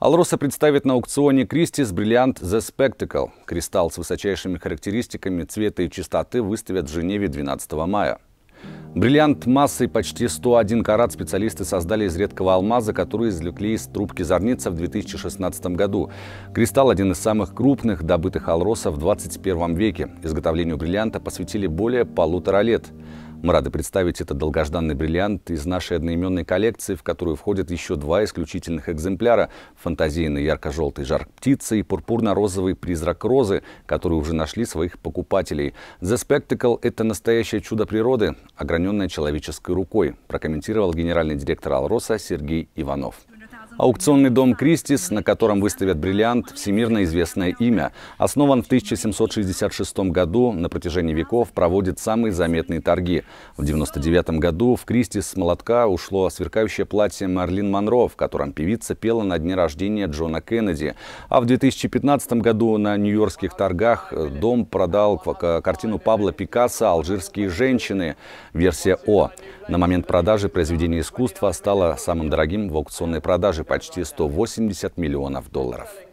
Алроса представит на аукционе Кристис бриллиант The Spectacle. Кристалл с высочайшими характеристиками цвета и чистоты выставят в Женеве 12 мая. Бриллиант массой почти 101 карат специалисты создали из редкого алмаза, который извлекли из трубки зорница в 2016 году. Кристалл – один из самых крупных добытых алроса в 21 веке. Изготовлению бриллианта посвятили более полутора лет. Мы рады представить этот долгожданный бриллиант из нашей одноименной коллекции, в которую входят еще два исключительных экземпляра – фантазийный ярко-желтый жар птицы и пурпурно-розовый призрак розы, которые уже нашли своих покупателей. The Spectacle – это настоящее чудо природы, ограненное человеческой рукой, прокомментировал генеральный директор «Алроса» Сергей Иванов. Аукционный дом «Кристис», на котором выставят бриллиант, всемирно известное имя. Основан в 1766 году, на протяжении веков проводит самые заметные торги. В 1999 году в «Кристис» с молотка ушло сверкающее платье Марлин Монро, в котором певица пела на дне рождения Джона Кеннеди. А в 2015 году на нью-йоркских торгах э, дом продал картину Пабло Пикассо «Алжирские женщины» версия О. На момент продажи произведение искусства стало самым дорогим в аукционной продаже продаже почти 180 миллионов долларов.